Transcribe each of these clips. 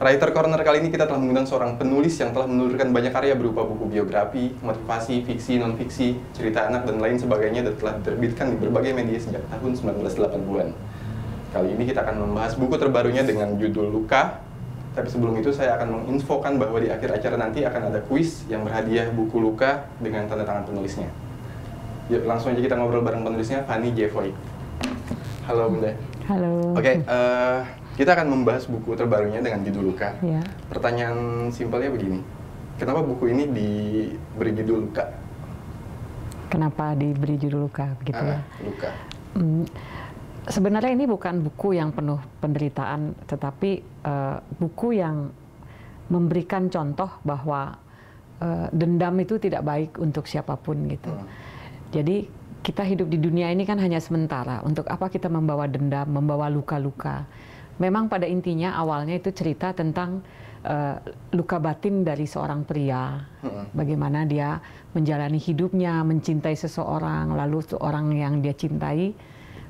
Writer Corner kali ini kita telah mengundang seorang penulis yang telah menelurkan banyak karya berupa buku biografi, motivasi, fiksi, non-fiksi, cerita anak, dan lain sebagainya dan telah diterbitkan di berbagai media sejak tahun 1980-an. Kali ini kita akan membahas buku terbarunya dengan judul Luka, tapi sebelum itu saya akan menginfokan bahwa di akhir acara nanti akan ada kuis yang berhadiah buku Luka dengan tanda tangan penulisnya. Yuk langsung aja kita ngobrol bareng penulisnya, Fanny Jevoy. Halo Bunda. Halo. Oke, okay, uh, eh, kita akan membahas buku terbarunya dengan judul Luka. Ya. Pertanyaan simpelnya begini, kenapa buku ini diberi judul Luka? Kenapa diberi judul Luka, Gitu ah, ya? Luka. Hmm, sebenarnya ini bukan buku yang penuh penderitaan, tetapi uh, buku yang memberikan contoh bahwa uh, dendam itu tidak baik untuk siapapun gitu. Hmm. Jadi kita hidup di dunia ini kan hanya sementara. Untuk apa kita membawa dendam, membawa luka-luka? memang pada intinya awalnya itu cerita tentang uh, luka batin dari seorang pria, bagaimana dia menjalani hidupnya, mencintai seseorang, lalu seorang yang dia cintai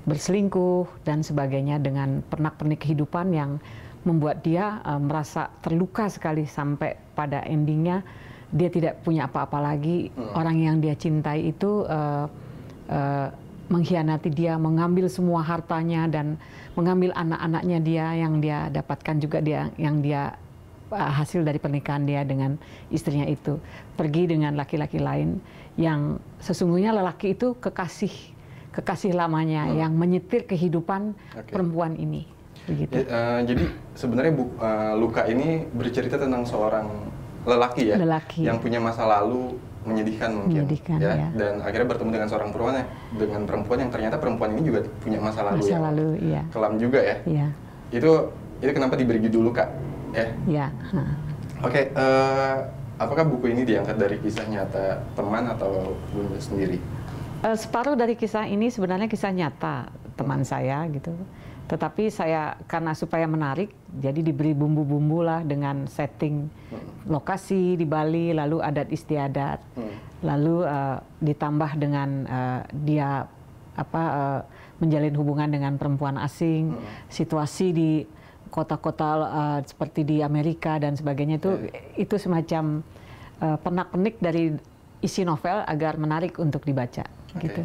berselingkuh dan sebagainya dengan pernak-pernik kehidupan yang membuat dia uh, merasa terluka sekali sampai pada endingnya dia tidak punya apa-apa lagi orang yang dia cintai itu uh, uh, mengkhianati dia, mengambil semua hartanya dan mengambil anak-anaknya dia yang dia dapatkan juga dia yang dia uh, hasil dari pernikahan dia dengan istrinya itu pergi dengan laki-laki lain yang sesungguhnya lelaki itu kekasih kekasih lamanya hmm. yang menyetir kehidupan okay. perempuan ini begitu. Ya, uh, jadi sebenarnya bu, uh, luka ini bercerita tentang seorang lelaki ya lelaki. yang punya masa lalu menyedihkan mungkin menyedihkan, ya? ya dan akhirnya bertemu dengan seorang perempuan ya, dengan perempuan yang ternyata perempuan ini juga punya masa lalu masa ya. lalu ya kelam juga ya, ya. itu itu kenapa diberi judul luka ya ya oke okay, uh, eh, apakah buku ini diangkat dari kisah nyata teman atau bunda sendiri uh, separuh dari kisah ini sebenarnya kisah nyata teman hmm. saya gitu tetapi saya karena supaya menarik, jadi diberi bumbu-bumbu lah dengan setting hmm. lokasi di Bali, lalu adat istiadat, hmm. lalu uh, ditambah dengan uh, dia apa uh, menjalin hubungan dengan perempuan asing, hmm. situasi di kota-kota uh, seperti di Amerika dan sebagainya itu hmm. itu semacam uh, penak-penik dari isi novel agar menarik untuk dibaca. Okay. Gitu.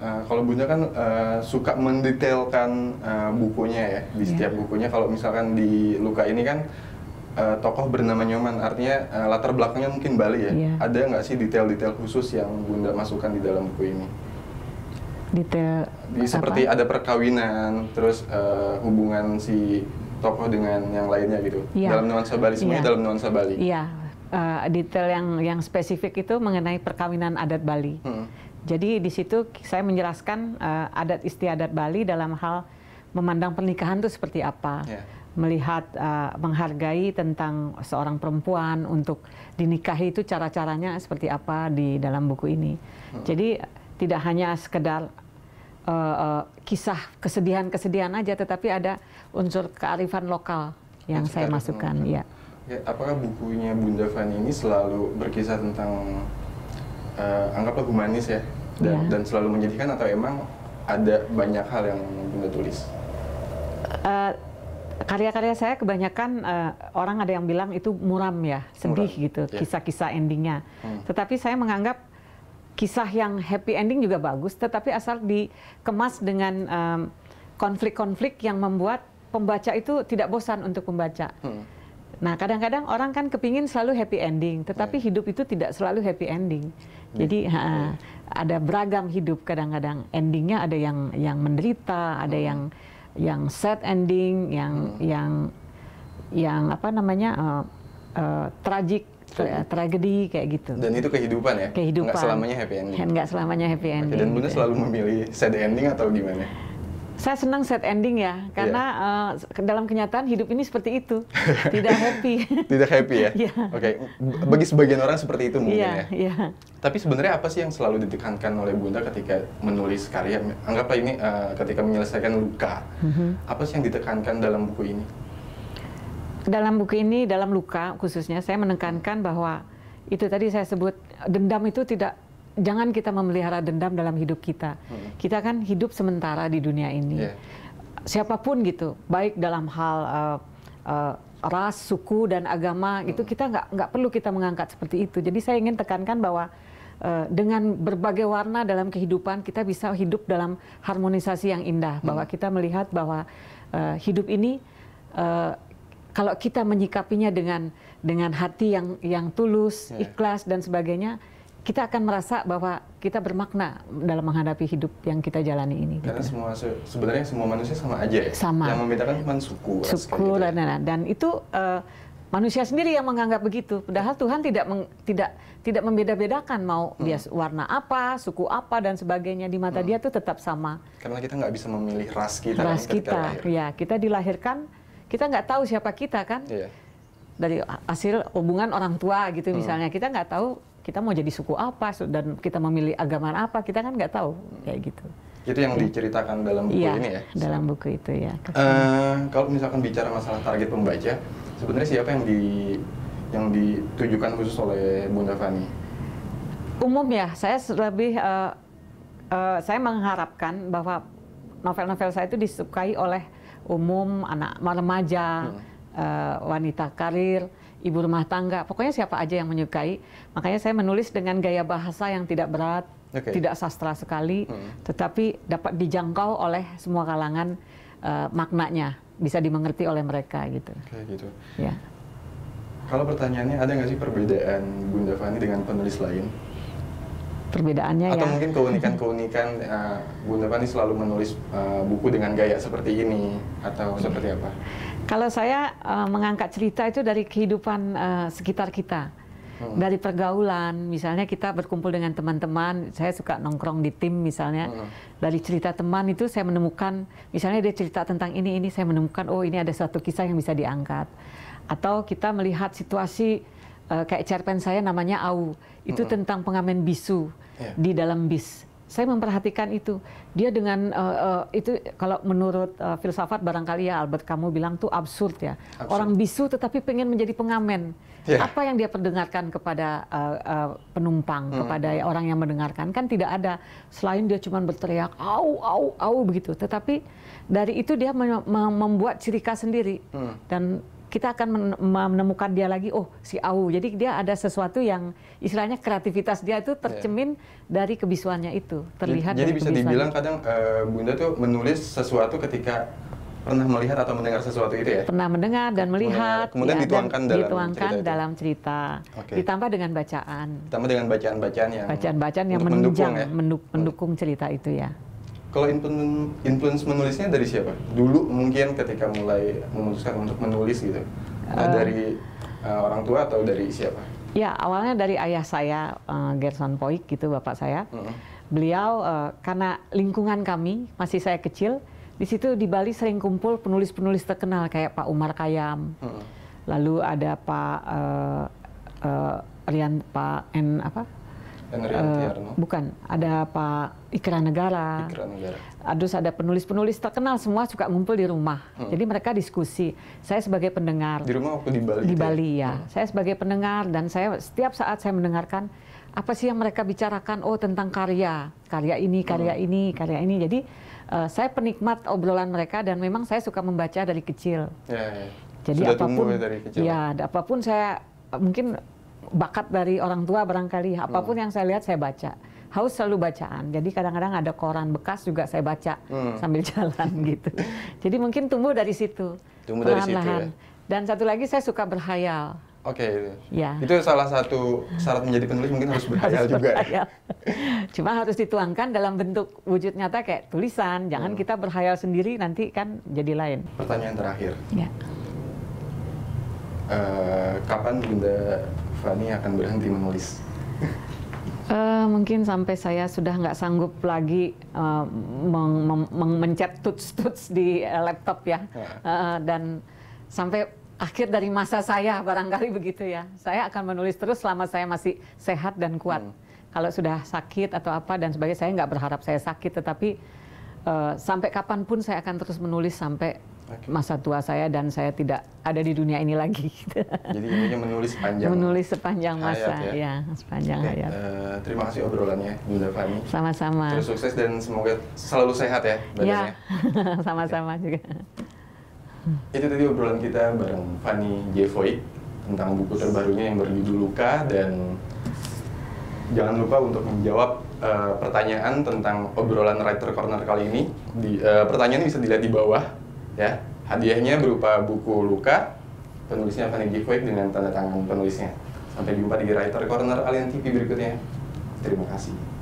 Eh, kalau Bunda kan uh, suka mendetailkan uh, bukunya ya di yeah. setiap bukunya. Kalau misalkan di Luka ini kan uh, tokoh bernama Nyoman, artinya uh, latar belakangnya mungkin Bali ya. Yeah. Ada nggak sih detail-detail khusus yang Bunda masukkan di dalam buku ini? Detail. Di, seperti ada perkawinan, terus uh, hubungan si tokoh dengan yang lainnya gitu. Yeah. Dalam nuansa Bali, semuanya yeah. dalam nuansa Bali. Iya. Yeah. Uh, detail yang yang spesifik itu mengenai perkawinan adat Bali. Hmm jadi di situ saya menjelaskan uh, adat istiadat Bali dalam hal memandang pernikahan itu seperti apa. Yeah melihat uh, menghargai tentang seorang perempuan untuk dinikahi itu cara-caranya seperti apa di dalam buku ini. Hmm. Jadi tidak hanya sekedar uh, uh, kisah kesedihan-kesedihan aja tetapi ada unsur kearifan lokal yang saya masukkan, hmm. ya. ya. Apakah bukunya Bunda Fani ini selalu berkisah tentang uh, anggaplah humanis ya dan, yeah. dan selalu menjadikan atau emang ada banyak hal yang bunda tulis? Uh, karya-karya saya kebanyakan uh, orang ada yang bilang itu muram ya, sedih muram. gitu, iya. kisah-kisah yeah. endingnya. Hmm. Tetapi saya menganggap kisah yang happy ending juga bagus, tetapi asal dikemas dengan konflik konflik-konflik yang membuat pembaca itu tidak bosan untuk membaca. Hmm Nah, kadang-kadang orang kan kepingin selalu happy ending, tetapi yeah. hidup itu tidak selalu happy ending. Yeah. Jadi iya. ha, ada beragam hidup. Kadang-kadang endingnya ada yang yang menderita, ada mm. yang yang sad ending, yang mm. yang yang apa namanya uh, eh, uh, eh, tragik tragedi kayak gitu. Dan itu kehidupan ya? Kehidupan. Nggak selamanya happy ending. Nggak selamanya happy ending. dan Bunda gitu. Ya. selalu memilih sad ending atau gimana? Saya senang set ending ya, iya. karena yeah. uh, dalam kenyataan hidup ini seperti itu, tidak happy. tidak happy ya. yeah. Oke, okay. bagi sebagian orang seperti itu mungkin yeah, ya. Yeah. Tapi sebenarnya apa sih yang selalu ditekankan oleh Bunda ketika menulis karya? Anggaplah ini uh, ketika menyelesaikan luka, mm -hmm. apa sih yang ditekankan dalam buku ini? Dalam buku ini, dalam luka khususnya, saya menekankan bahwa itu tadi saya sebut dendam itu tidak jangan kita memelihara dendam dalam hidup kita. Hmm. Kita kan hidup sementara di dunia ini. Yeah. Siapapun gitu, baik dalam hal uh, uh, ras, suku dan agama, hmm. itu kita nggak nggak perlu kita mengangkat seperti itu. Jadi saya ingin tekankan bahwa uh, dengan berbagai warna dalam kehidupan kita bisa hidup dalam harmonisasi yang indah. Hmm. Bahwa kita melihat bahwa uh, hidup ini uh, kalau kita menyikapinya dengan dengan hati yang yang tulus, yeah. ikhlas dan sebagainya kita akan merasa bahwa kita bermakna dalam menghadapi hidup yang kita jalani ini. Gitu. Karena gitu. semua sebenarnya semua manusia sama aja ya. Sama. Yang membedakan cuma suku. Suku gitu ya. dan, dan dan itu uh, manusia sendiri yang menganggap begitu. Padahal Tuhan tidak meng, tidak tidak membeda-bedakan mau hmm. dia warna apa, suku apa dan sebagainya di mata hmm. dia tuh tetap sama. Karena kita nggak bisa memilih ras kita. Ras kita, kita ya kita dilahirkan kita nggak tahu siapa kita kan. Yeah. Dari hasil hubungan orang tua gitu hmm. misalnya kita nggak tahu kita mau jadi suku apa dan kita memilih agama apa kita kan nggak tahu kayak gitu. Itu yang ya. diceritakan dalam buku ya, ini ya. Dalam buku itu ya. Uh, kalau misalkan bicara masalah target pembaca, sebenarnya siapa yang di yang ditujukan khusus oleh Bunda Fani? Umum ya, saya lebih uh, uh, saya mengharapkan bahwa novel-novel saya itu disukai oleh umum anak remaja, hmm. uh, wanita karir ibu rumah tangga, pokoknya siapa aja yang menyukai. Makanya saya menulis dengan gaya bahasa yang tidak berat, okay. tidak sastra sekali, hmm. tetapi dapat dijangkau oleh semua kalangan uh, maknanya, bisa dimengerti oleh mereka gitu. Kayak gitu. Ya. Kalau pertanyaannya ada nggak sih perbedaan Bunda Fani dengan penulis lain? Perbedaannya Atau ya. Atau mungkin keunikan-keunikan uh, Bunda Fani selalu menulis uh, buku dengan gaya seperti ini atau seperti apa? Kalau saya uh, mengangkat cerita itu dari kehidupan uh, sekitar kita. Hmm. Dari pergaulan, misalnya kita berkumpul dengan teman-teman, saya suka nongkrong di tim misalnya. Hmm. Dari cerita teman itu saya menemukan, misalnya dia cerita tentang ini ini, saya menemukan oh ini ada suatu kisah yang bisa diangkat. Atau kita melihat situasi uh, kayak cerpen saya namanya Au, itu hmm. tentang pengamen bisu yeah. di dalam bis saya memperhatikan itu. Dia dengan uh, uh, itu kalau menurut uh, filsafat barangkali ya Albert kamu bilang tuh absurd ya. Absurd. Orang bisu tetapi pengen menjadi pengamen. Yeah. Apa yang dia perdengarkan kepada uh, uh, penumpang, hmm. kepada orang yang mendengarkan kan tidak ada selain dia cuma berteriak au au au begitu. Tetapi dari itu dia membuat ciri khas sendiri. Hmm. Dan kita akan menemukan dia lagi oh si Au jadi dia ada sesuatu yang istilahnya kreativitas dia itu tercemin yeah. dari kebisuannya itu terlihat jadi, bisa dibilang kadang uh, eh, bunda tuh menulis sesuatu ketika pernah melihat atau mendengar sesuatu itu ya? Pernah mendengar dan melihat. Kemudian ya, dituangkan dalam dituangkan cerita. Dalam cerita. Okay. Ditambah dengan bacaan. Ditambah dengan bacaan-bacaan yang bacaan-bacaan yang mendukung, ya? mendukung cerita itu ya. Kalau influence, menulisnya dari siapa? Dulu mungkin ketika mulai memutuskan untuk menulis gitu, uh, dari uh, orang tua atau dari siapa? Ya awalnya dari ayah saya uh, Gerson Poik gitu bapak saya. Uh -huh. Beliau uh, karena lingkungan kami masih saya kecil di situ di Bali sering kumpul penulis-penulis terkenal kayak Pak Umar Kayam, uh -huh. lalu ada Pak uh, uh, Rian Pak N apa Eh, bukan, ada Pak Ikra Negara. Ikra ada penulis-penulis terkenal semua suka ngumpul di rumah. Hmm. Jadi mereka diskusi. Saya sebagai pendengar. Di rumah waktu di Bali. Di ya? Bali ya. ya. Hmm. Saya sebagai pendengar dan saya setiap saat saya mendengarkan apa sih yang mereka bicarakan? Oh tentang karya, karya ini, karya hmm. ini, karya ini. Jadi uh, saya penikmat obrolan mereka dan memang saya suka membaca dari kecil. Ya, ya. Jadi Sudah apapun, ya, dari kecil. ya apapun saya mungkin bakat dari orang tua barangkali hmm. apapun hmm. yang saya lihat saya baca haus selalu bacaan jadi kadang-kadang ada koran bekas juga saya baca hmm. sambil jalan gitu jadi mungkin tumbuh dari situ tumbuh dari situ ya? dan satu lagi saya suka berhayal oke okay. ya. itu salah satu syarat menjadi penulis mungkin harus berhayal harus juga ya. cuma harus dituangkan dalam bentuk wujud nyata kayak tulisan jangan hmm. kita berhayal sendiri nanti kan jadi lain pertanyaan terakhir ya Eh, kapan Bunda Fani akan berhenti menulis? Uh, mungkin sampai saya sudah nggak sanggup lagi uh, meng meng mencet tuts-tuts di uh, laptop ya, uh, dan sampai akhir dari masa saya barangkali begitu ya. Saya akan menulis terus selama saya masih sehat dan kuat. Hmm. Kalau sudah sakit atau apa dan sebagainya, saya nggak berharap saya sakit, tetapi uh, sampai kapanpun saya akan terus menulis sampai masa tua saya dan saya tidak ada di dunia ini lagi. Jadi intinya menulis panjang. Menulis sepanjang masa, ya. Iya, hayat, ya? ya sepanjang okay. hayat. Uh, terima kasih obrolannya, Bunda Fani. Sama-sama. Terus sukses dan semoga selalu sehat ya badannya. Ya, sama-sama juga. Itu tadi obrolan kita bareng Fani Jevoik tentang buku terbarunya yang berjudul Luka dan jangan lupa untuk menjawab uh, pertanyaan tentang obrolan Writer Corner kali ini. Di, uh, pertanyaan bisa dilihat di bawah ya hadiahnya berupa buku Luka penulisnya Van giveaway dengan tanda tangan penulisnya sampai jumpa di Writer Corner Alien TV berikutnya terima kasih